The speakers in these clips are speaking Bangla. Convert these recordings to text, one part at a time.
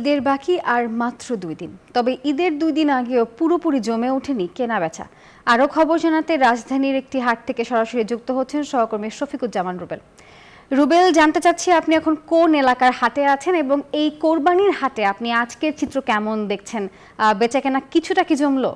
ঈদের বাকি আর মাত্র দুই দিন তবে ঈদের দুই দিন আগেও পুরোপুরি জমে ওঠেনি কেনা বেচা আরও খবর জানাতে রাজধানীর একটি হাট থেকে সরাসরি যুক্ত হচ্ছেন সহকর্মী শফিকুজ্জামান রুবেল রুবেল জানতে চাচ্ছি আপনি এখন কোন এলাকার হাটে আছেন এবং এই কোরবানির হাটে আপনি আজকের চিত্র কেমন দেখছেন বেচা কেনা কিছুটা কি জমলো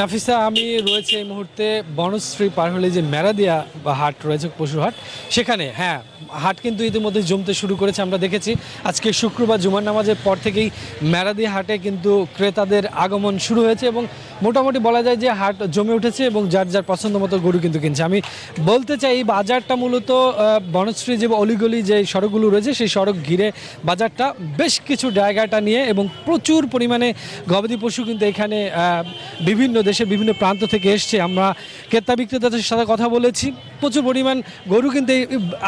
নাফিসা আমি রয়েছে এই মুহূর্তে বনশ্রী পার হলে যে মেরাদিয়া বা হাট রয়েছে পশুর হাট সেখানে হ্যাঁ হাট কিন্তু ইতিমধ্যে জমতে শুরু করেছে আমরা দেখেছি আজকে শুক্রবার জুমার নামাজের পর থেকেই মেরাদিয়া হাটে কিন্তু ক্রেতাদের আগমন শুরু হয়েছে এবং মোটামুটি বলা যায় যে হাট জমে উঠেছে এবং যার যার পছন্দ মতো গরু কিন্তু কিনছে আমি বলতে চাই এই বাজারটা মূলত বনশ্রী যে অলিগলি যে সড়কগুলো রয়েছে সেই সড়ক ঘিরে বাজারটা বেশ কিছু জায়গাটা নিয়ে এবং প্রচুর পরিমাণে গবাদি পশু কিন্তু এখানে বিভিন্ন বিভিন্ন দেশের বিভিন্ন প্রান্ত থেকে এসছে আমরা ক্রেতা বিক্রেতাদের সাথে কথা বলেছি প্রচুর পরিমাণ গরু কিন্তু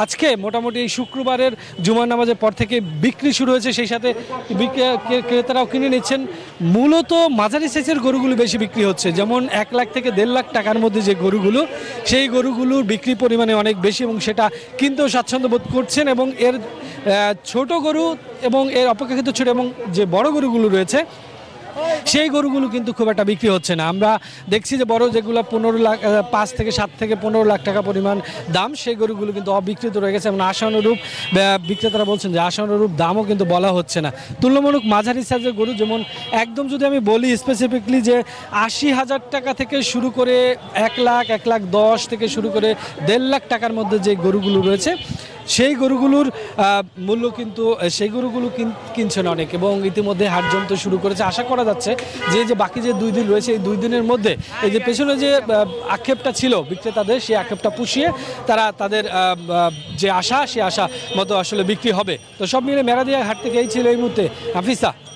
আজকে মোটামুটি এই শুক্রবারের জুমার নামাজের পর থেকে বিক্রি শুরু হয়েছে সেই সাথে ক্রেতারাও কিনে নিচ্ছেন মূলত মাঝারি সাইজের গরুগুলো বেশি বিক্রি হচ্ছে যেমন এক লাখ থেকে দেড় লাখ টাকার মধ্যে যে গরুগুলো সেই গরুগুলোর বিক্রি পরিমাণে অনেক বেশি এবং সেটা কিনতেও স্বাচ্ছন্দ্য বোধ করছেন এবং এর ছোট গরু এবং এর অপেক্ষাকৃত ছোট এবং যে বড় গরুগুলো রয়েছে সেই গরুগুলো কিন্তু খুব একটা বিক্রি হচ্ছে না আমরা দেখছি যে বড় যেগুলো পনেরো লাখ পাঁচ থেকে সাত থেকে পনেরো লাখ টাকা পরিমাণ দাম সেই গরুগুলো কিন্তু অবিকৃত রয়ে গেছে এবং আশানুরূপ বিক্রেতারা বলছেন যে আশানুরূপ দামও কিন্তু বলা হচ্ছে না তুলনামূলক মাঝারি সাইজের গরু যেমন একদম যদি আমি বলি স্পেসিফিকলি যে আশি হাজার টাকা থেকে শুরু করে এক লাখ এক লাখ দশ থেকে শুরু করে দেড় লাখ টাকার মধ্যে যে গরুগুলো রয়েছে সেই গরুগুলোর মূল্য কিন্তু সেই গরুগুলো কিনছেন অনেক এবং ইতিমধ্যে হাট জমতে শুরু করেছে আশা করা যাচ্ছে যে যে বাকি যে দুই দিন রয়েছে এই দুই দিনের মধ্যে এই যে পেছনে যে আক্ষেপটা ছিল বিক্রেতাদের সেই আক্ষেপটা পুষিয়ে তারা তাদের যে আশা সে আশা মতো আসলে বিক্রি হবে তো সব মিলে মেরাদিয়া হাট থেকে এই ছিল এই মুহূর্তে হাফিসা